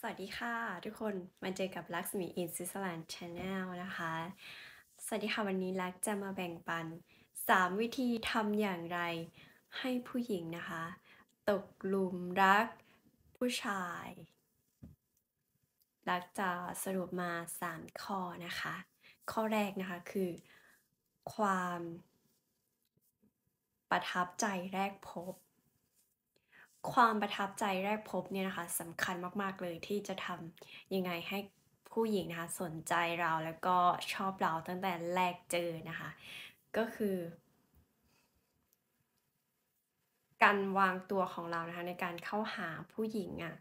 สวัสดีค่ะทุกคนมาเจอกับลักษมีอินซิสแลนด์ชาแนลนะคะ สวัสดีค่ะวันนี้ลักจะมาแบ่งปัน 3 วิธีทำอย่างไรให้ผู้หญิงนะคะตกหลุมรักผู้ชาย ลักจะสรุปมา 3 ข้อนะคะ ข้อแรกนะคะคือความประทับใจแรกพบความประทับใจแรกพบเนี่ยนะคะสำคัญมากๆเลยที่จะทำยังไงให้ผู้หญิงนะคะสนใจเราแล้วก็ชอบเราตั้งแต่แรกเจอนะคะก็คือ การวางตัวของเรานะคะในการเข้าหาผู้หญิงอะ่ะ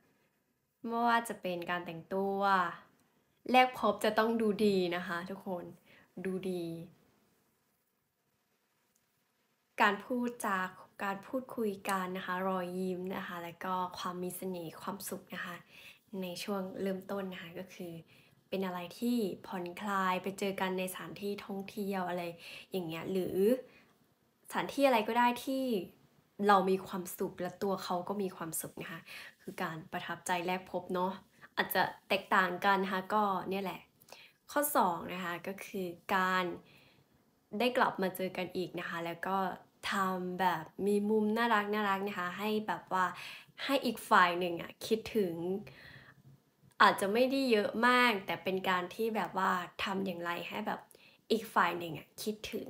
ไม่ว่าจะเป็นการแต่งตัวแรกพบจะต้องดูดีนะคะทุกคนดูดีการพูดจากการพูดคุยกันนะคะรอยยิ้มนะคะแล้วก็ความมีเสน่ห์ความสุขนะคะในช่วงเริ่มต้นนะคะก็คือเป็นอะไรที่ผ่อนคลายไปเจอกันในสถานที่ท่องเที่ยวอะไรอย่างเงี้ยหรือสถานที่อะไรก็ได้ที่เรามีความสุขและตัวเขาก็มีความสุขนะคะคือการประทับใจแรกพบเนาะอาจจะแตกต่างกันนะคะก็เนี่ยแหละข้อ2นะคะก็คือการได้กลับมาเจอกันอีกนะคะ แล้วก็ทำแบบมีมุมน่ารักน่ารักนะคะ ให้แบบว่าให้อีกฝ่ายหนึ่งอะคิดถึง อาจจะไม่ได้เยอะมาก แต่เป็นการที่แบบว่าทำอย่างไรให้แบบอีกฝ่ายหนึ่งอะคิดถึง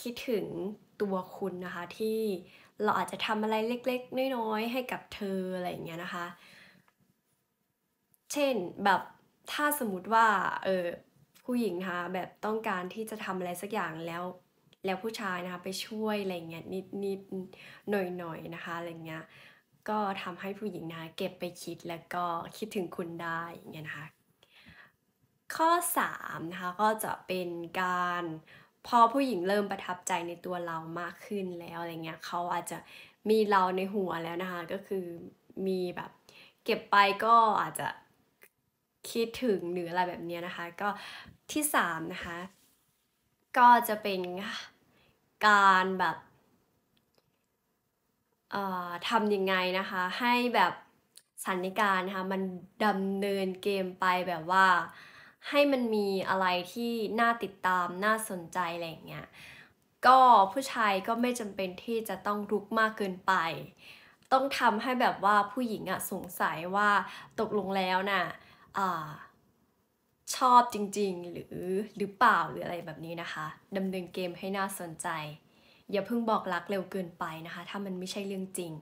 คิดถึงตัวคุณนะคะที่เราอาจจะทำอะไรเล็ก ๆน้อยๆให้กับเธออะไรอย่างเงี้ยนะคะเช่น แบบถ้าสมมติว่าเออผู้หญิงนะคะแบบต้องการที่จะทำอะไรสักอย่างแล้วแล้วผู้ชายนะคะไปช่วยอะไรเงี้ยนิดนิดหน่อยหน่อยนะคะอะไรเงี้ยก็ทำให้ผู้หญิงนะคะเก็บไปคิดแล้วก็คิดถึงคุณได้อย่างเงี้ยนะคะข้อ3นะคะก็จะเป็นการพอผู้หญิงเริ่มประทับใจในตัวเรามากขึ้นแล้วอะไรเงี้ยเขาอาจจะมีเราในหัวแล้วนะคะก็คือมีแบบเก็บไปก็อาจจะคิดถึงหรืออะไรแบบนี้นะคะก็ที่3นะคะ ก็จะเป็นการแบบทำยังไงนะคะ ให้แบบสถานการณ์นะคะมันดำเนินเกมไปแบบว่าให้มันมีอะไรที่น่าติดตามน่าสนใจอะไรเงี้ยก็ผู้ชายก็ไม่จำเป็นที่จะต้องรุกมากเกินไป ต้องทำให้แบบว่าผู้หญิงอะสงสัยว่าตกลงแล้วนะ่ะชอบจริงๆหรือหรือเปล่าหรืออะไรแบบนี้นะคะดำเนินเกมให้น่าสนใจ อย่าเพิ่งบอกรักเร็วเกินไปนะคะ ถ้ามันไม่ใช่เรื่องจริง